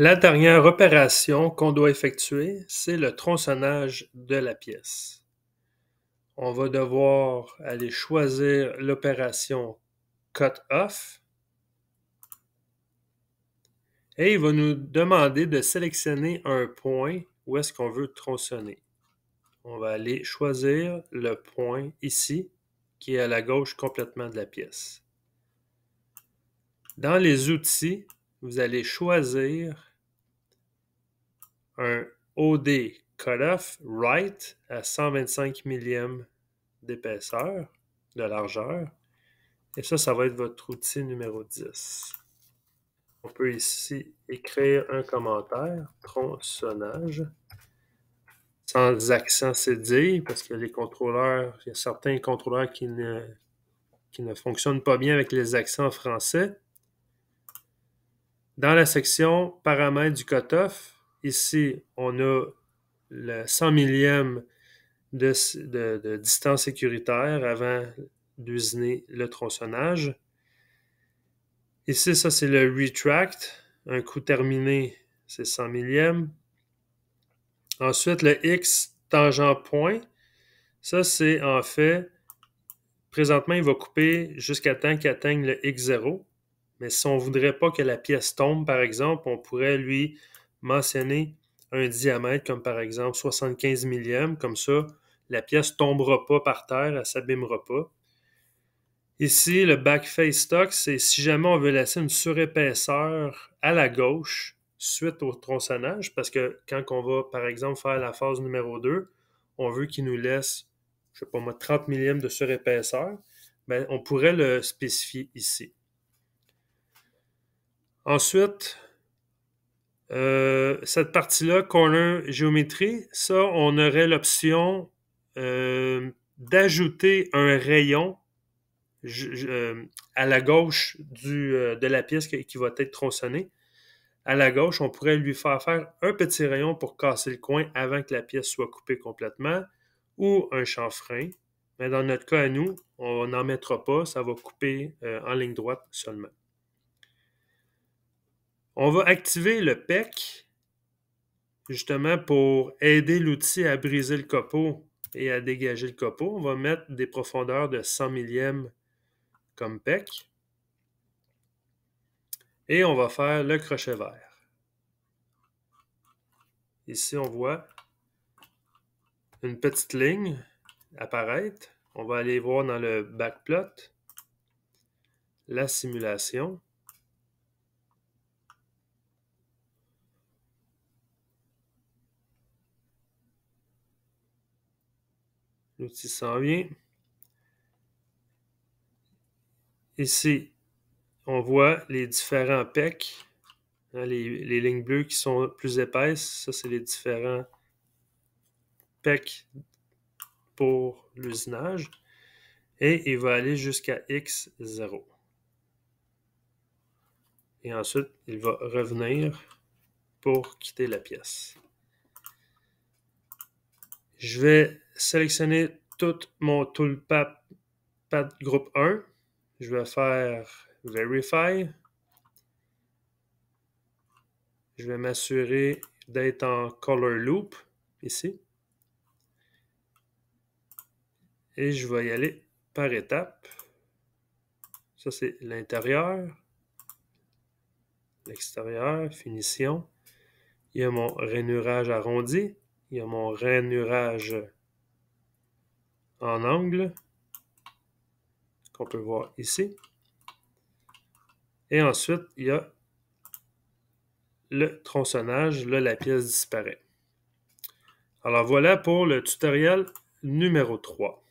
La dernière opération qu'on doit effectuer, c'est le tronçonnage de la pièce. On va devoir aller choisir l'opération Cut Off et il va nous demander de sélectionner un point où est-ce qu'on veut tronçonner. On va aller choisir le point ici qui est à la gauche complètement de la pièce. Dans les outils, vous allez choisir un OD cut-off right à 125 millième d'épaisseur, de largeur. Et ça, ça va être votre outil numéro 10. On peut ici écrire un commentaire, tronçonnage, sans accent CD, parce que les contrôleurs, il y a certains contrôleurs qui ne, qui ne fonctionnent pas bien avec les accents français. Dans la section paramètres du cutoff, Ici, on a le 100 millième de, distance sécuritaire avant d'usiner le tronçonnage. Ici, ça, c'est le retract. Un coup terminé, c'est 100 millième. Ensuite, le X tangent point. Ça, c'est en fait, présentement, il va couper jusqu'à temps qu'il atteigne le X0. Mais si on ne voudrait pas que la pièce tombe, par exemple, on pourrait lui mentionner un diamètre comme par exemple 75 millième comme ça, la pièce tombera pas par terre, elle s'abîmera pas. Ici, le back face stock, c'est si jamais on veut laisser une surépaisseur à la gauche suite au tronçonnage, parce que quand on va, par exemple, faire la phase numéro 2, on veut qu'il nous laisse, je sais pas moi, 30 millièmes de surépaisseur, ben, on pourrait le spécifier ici. Ensuite, euh, cette partie-là, corner géométrie, ça, on aurait l'option euh, d'ajouter un rayon euh, à la gauche de la pièce qui, qui, va être tronçonnée. À la gauche, on pourrait lui faire faire un petit rayon pour casser le coin avant que la pièce soit coupée complètement ou un chanfrein. Mais dans notre cas à nous, on n'en mettra pas, ça va couper en ligne droite seulement. On va activer le PEC justement pour aider l'outil à briser le copeau et à dégager le copeau. On va mettre des profondeurs de 100 millièmes comme PEC. Et on va faire le crochet vert. Ici, on voit une petite ligne apparaître. On va aller voir dans le backplot, la simulation. L'outil s'en vient. Ici, on voit les différents PEC, hein, les, lignes bleues qui sont plus épaisses. Ça, c'est les différents PEC pour l'usinage. Et il va aller jusqu'à X0. Et ensuite, il va revenir pour quitter la pièce. Je vais sélectionner tout mon toolpath groupe 1. Je vais faire Verify. Je vais m'assurer d'être en color loop ici. Et je vais y aller par étapes. Ça, c'est l'intérieur. L'extérieur, finition. Il y a mon rainurage arrondi. Il y a mon rainurage en angle qu'on peut voir ici. Et ensuite, il y a le tronçonnage. Là, la pièce disparaît. Alors voilà pour le tutoriel numéro 3.